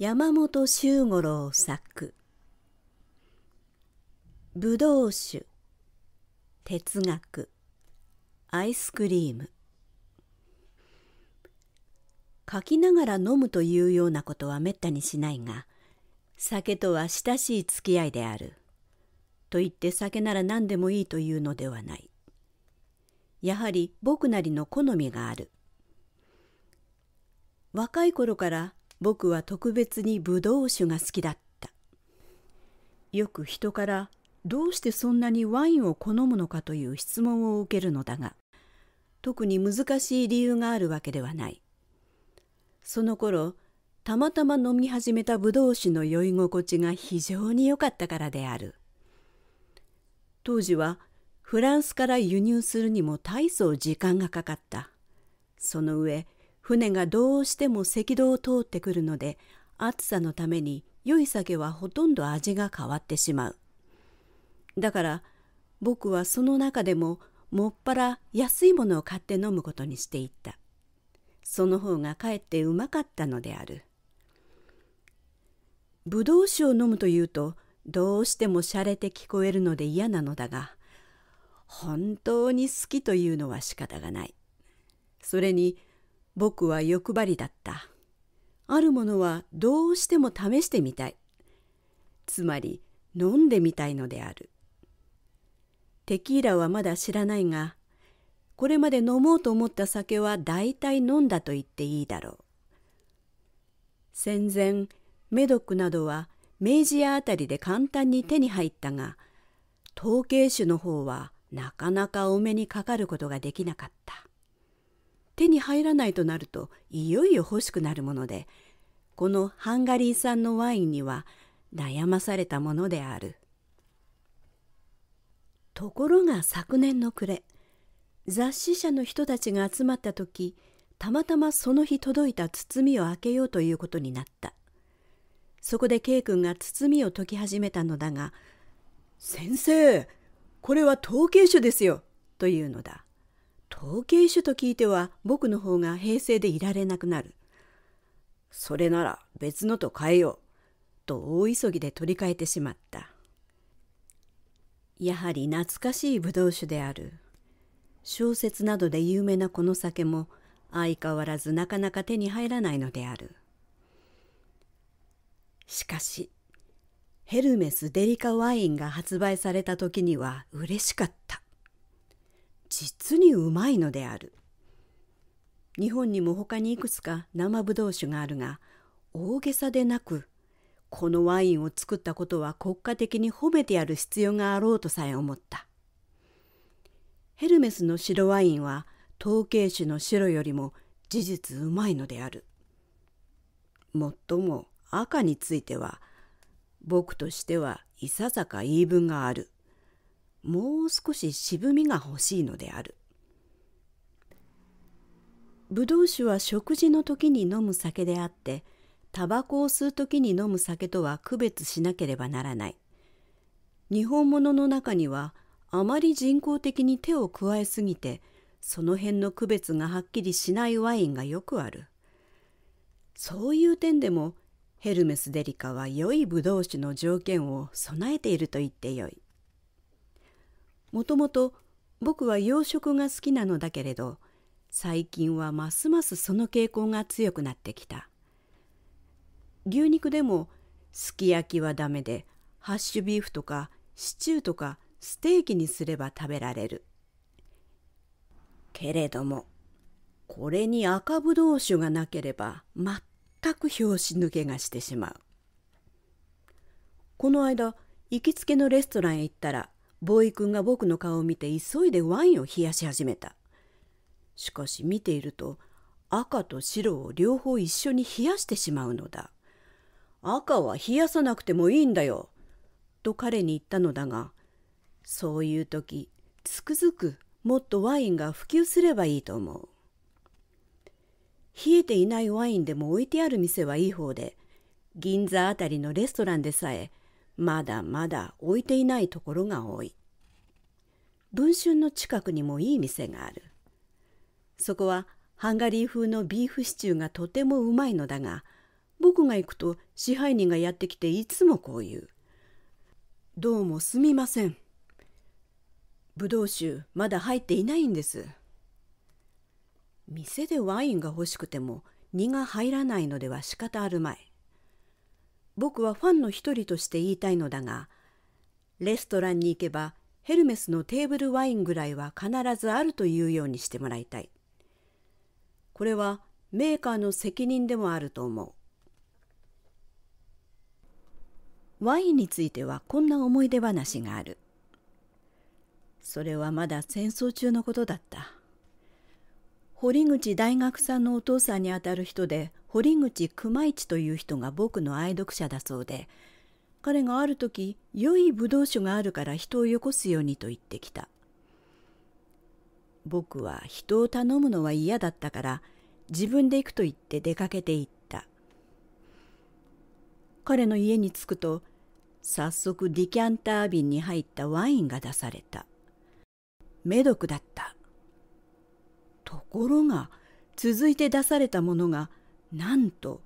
山本周五郎作ぶどう酒哲学アイスクリーム書きながら飲むというようなことはめったにしないが酒とは親しい付き合いであると言って酒なら何でもいいというのではないやはり僕なりの好みがある若い頃から僕は特別にブドウ酒が好きだったよく人からどうしてそんなにワインを好むのかという質問を受けるのだが特に難しい理由があるわけではないその頃たまたま飲み始めたブドウ酒の酔い心地が非常に良かったからである当時はフランスから輸入するにも大層時間がかかったその上船がどうしても赤道を通ってくるので暑さのために良い酒はほとんど味が変わってしまうだから僕はその中でももっぱら安いものを買って飲むことにしていったその方がかえってうまかったのであるぶどう酒を飲むというとどうしても洒落て聞こえるので嫌なのだが本当に好きというのは仕方がないそれに僕は欲張りだったあるものはどうしても試してみたいつまり飲んでみたいのであるテキーラはまだ知らないがこれまで飲もうと思った酒は大体飲んだと言っていいだろう戦前メドックなどは明治屋あたりで簡単に手に入ったが統計種の方はなかなかお目にかかることができなかった手に入らないとなるといよいよ欲しくなるものでこのハンガリー産のワインには悩まされたものであるところが昨年の暮れ雑誌社の人たちが集まった時たまたまその日届いた包みを開けようということになったそこで K 君が包みを解き始めたのだが「先生これは統計書ですよ」というのだ統計種と聞いては僕の方が平成でいられなくなる。それなら別のと変えよう。と大急ぎで取り替えてしまった。やはり懐かしいブドウ酒である。小説などで有名なこの酒も相変わらずなかなか手に入らないのである。しかし、ヘルメス・デリカワインが発売された時には嬉しかった。実にうまいのである日本にも他にいくつか生ぶどう酒があるが大げさでなくこのワインを作ったことは国家的に褒めてやる必要があろうとさえ思ったヘルメスの白ワインは統計酒の白よりも事実うまいのであるもっとも赤については僕としてはいささか言い分があるもう少し渋みが欲しいのであるぶどう酒は食事の時に飲む酒であってタバコを吸う時に飲む酒とは区別しなければならない日本物の中にはあまり人工的に手を加えすぎてその辺の区別がはっきりしないワインがよくあるそういう点でもヘルメス・デリカは良いブドウ酒の条件を備えていると言ってよい。もともと僕は洋食が好きなのだけれど最近はますますその傾向が強くなってきた牛肉でもすき焼きはダメでハッシュビーフとかシチューとかステーキにすれば食べられるけれどもこれに赤ぶどう酒がなければ全く拍子抜けがしてしまうこの間行きつけのレストランへ行ったらボーイ君が僕の顔を見て急いでワインを冷やし始めたしかし見ていると赤と白を両方一緒に冷やしてしまうのだ赤は冷やさなくてもいいんだよと彼に言ったのだがそういう時つくづくもっとワインが普及すればいいと思う冷えていないワインでも置いてある店はいい方で銀座あたりのレストランでさえまだまだ置いていないところが多い文春の近くにもいい店があるそこはハンガリー風のビーフシチューがとてもうまいのだが僕が行くと支配人がやってきていつもこう言う「どうもすみません」「ブドウ酒まだ入っていないんです」店でワインが欲しくても荷が入らないのでは仕方あるまい僕はファンの一人として言いたいのだがレストランに行けばヘルメスのテーブルワインぐらいは必ずあるというようにしてもらいたいこれはメーカーの責任でもあると思うワインについてはこんな思い出話があるそれはまだ戦争中のことだった堀口大学さんのお父さんにあたる人で堀口熊一という人が僕の愛読者だそうで彼がある時良いブドウ酒があるから人をよこすようにと言ってきた僕は人を頼むのは嫌だったから自分で行くと言って出かけて行った彼の家に着くと早速ディキャンター瓶に入ったワインが出されたメドクだったところが続いて出されたものがなんと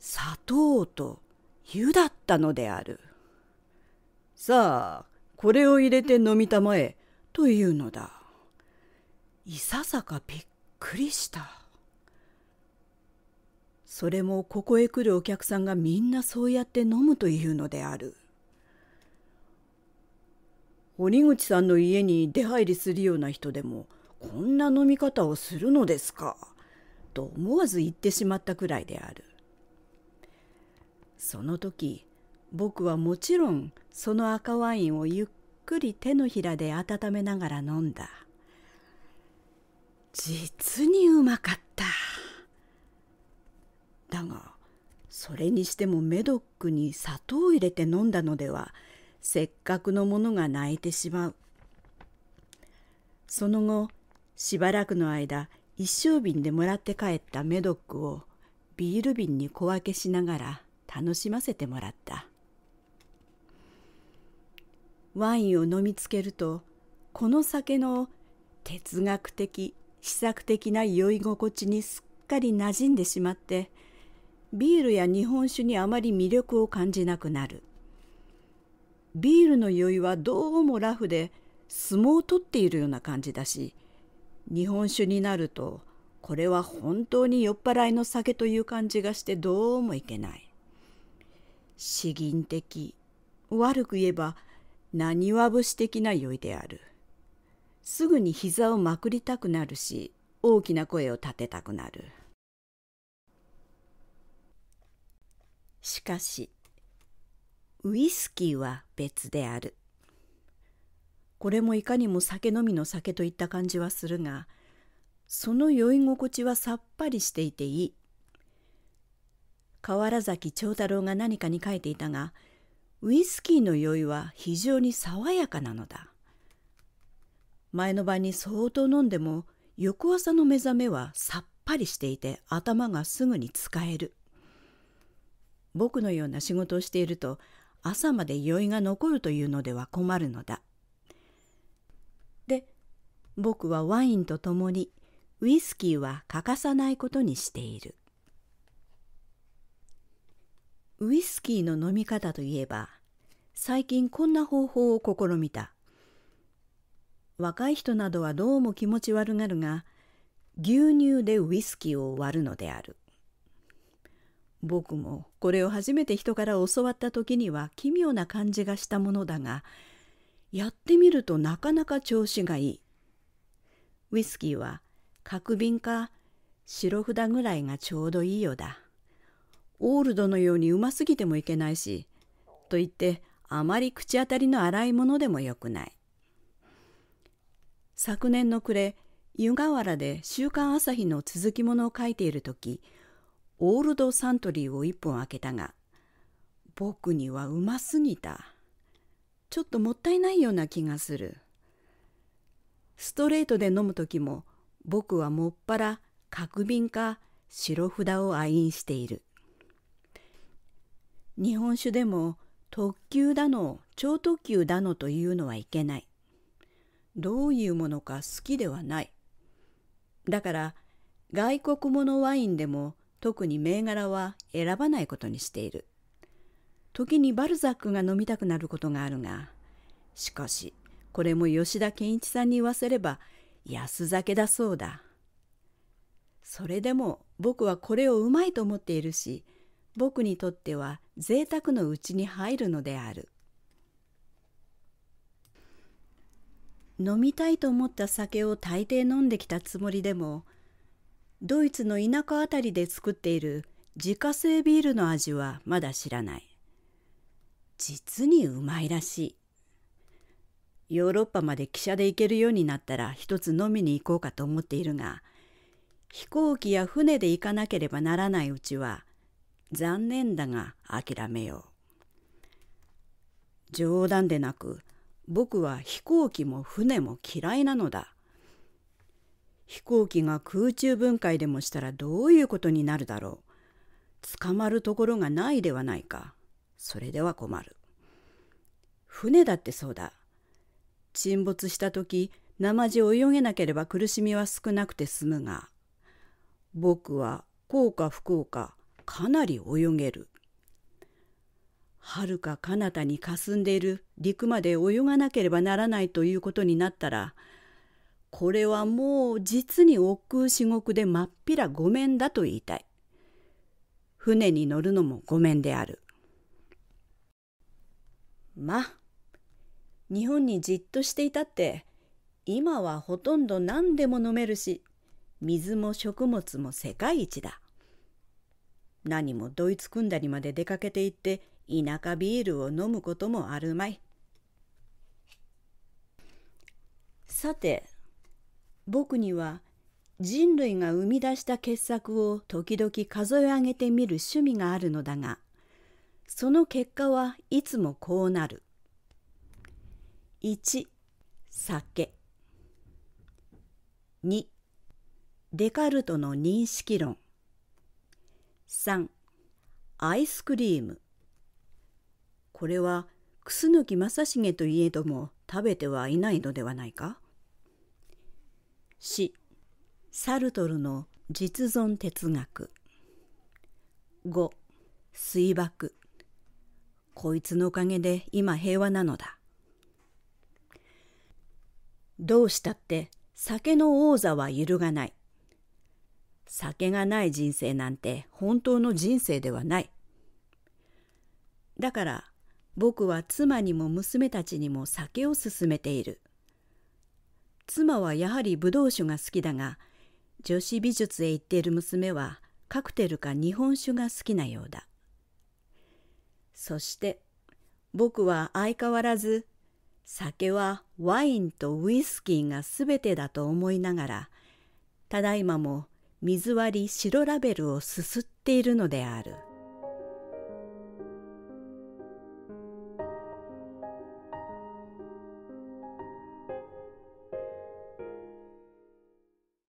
砂糖と湯だったのである。さあこれを入れて飲みたまえというのだ。いささかびっくりした。それもここへ来るお客さんがみんなそうやって飲むというのである。堀口さんの家に出入りするような人でもこんな飲み方をするのですか。と思わず言ってしまったくらいであるその時僕はもちろんその赤ワインをゆっくり手のひらで温めながら飲んだ実にうまかっただがそれにしてもメドックに砂糖を入れて飲んだのではせっかくのものが泣いてしまうその後しばらくの間一升瓶でもらって帰ったメドックをビール瓶に小分けしながら楽しませてもらったワインを飲みつけるとこの酒の哲学的思索的な酔い心地にすっかり馴染んでしまってビールや日本酒にあまり魅力を感じなくなるビールの酔いはどうもラフで相撲を取っているような感じだし日本酒になるとこれは本当に酔っ払いの酒という感じがしてどうもいけない。詩吟的悪く言えば何わ節的な酔いである。すぐに膝をまくりたくなるし大きな声を立てたくなる。しかしウイスキーは別である。これもいかにも酒飲みの酒といった感じはするがその酔い心地はさっぱりしていていい河原崎長太郎が何かに書いていたがウイスキーの酔いは非常に爽やかなのだ前の晩に相当飲んでも翌朝の目覚めはさっぱりしていて頭がすぐに使える僕のような仕事をしていると朝まで酔いが残るというのでは困るのだ僕はワインとともにウイスキーは欠かさないことにしている。ウイスキーの飲み方といえば、最近こんな方法を試みた。若い人などはどうも気持ち悪がるが、牛乳でウイスキーを割るのである。僕もこれを初めて人から教わった時には奇妙な感じがしたものだが、やってみるとなかなか調子がいい。ウイスキーは角瓶か白札ぐらいがちょうどいいようだ。オールドのようにうますぎてもいけないし、と言ってあまり口当たりの荒いものでもよくない。昨年の暮れ、湯河原で「週刊朝日」の続きものを書いている時オールドサントリーを一本開けたが僕にはうますぎたちょっともったいないような気がするストレートで飲む時も僕はもっぱら角瓶か白札を愛飲している日本酒でも特急だの超特急だのというのはいけないどういうものか好きではないだから外国ものワインでも特に銘柄は選ばないことにしている時にバルザックが飲みたくなることがあるがしかしこれも吉田健一さんに言わせれば安酒だそうだ。それでも僕はこれをうまいと思っているし僕にとっては贅沢のうちに入るのである。飲みたいと思った酒を大抵飲んできたつもりでもドイツの田舎あたりで作っている自家製ビールの味はまだ知らない実にうまいらしいヨーロッパまで汽車で行けるようになったら一つ飲みに行こうかと思っているが飛行機や船で行かなければならないうちは残念だが諦めよう冗談でなく僕は飛行機も船も嫌いなのだ飛行機が空中分解でもしたらどういうことになるだろう捕まるところがないではないかそれでは困る船だってそうだ沈没した時なまを泳げなければ苦しみは少なくて済むが僕は幸か不幸かかなり泳げる。はるか彼方に霞んでいる陸まで泳がなければならないということになったらこれはもう実に億劫至極でまっぴらごめんだと言いたい。船に乗るのもごめんである。まあ日本にじっとしていたって今はほとんど何でも飲めるし水も食物も世界一だ何もドイツ組んだりまで出かけていって田舎ビールを飲むこともあるまいさて僕には人類が生み出した傑作を時々数え上げてみる趣味があるのだがその結果はいつもこうなる1酒2デカルトの認識論3アイスクリームこれは楠木正成といえども食べてはいないのではないか4サルトルの実存哲学5水爆こいつのおかげで今平和なのだどうしたって酒の王座は揺るがない。酒がない人生なんて本当の人生ではない。だから僕は妻にも娘たちにも酒を勧めている。妻はやはり武道酒が好きだが、女子美術へ行っている娘はカクテルか日本酒が好きなようだ。そして僕は相変わらず酒はワインとウイスキーがすべてだと思いながら、ただいまも水割り白ラベルをすすっているのである。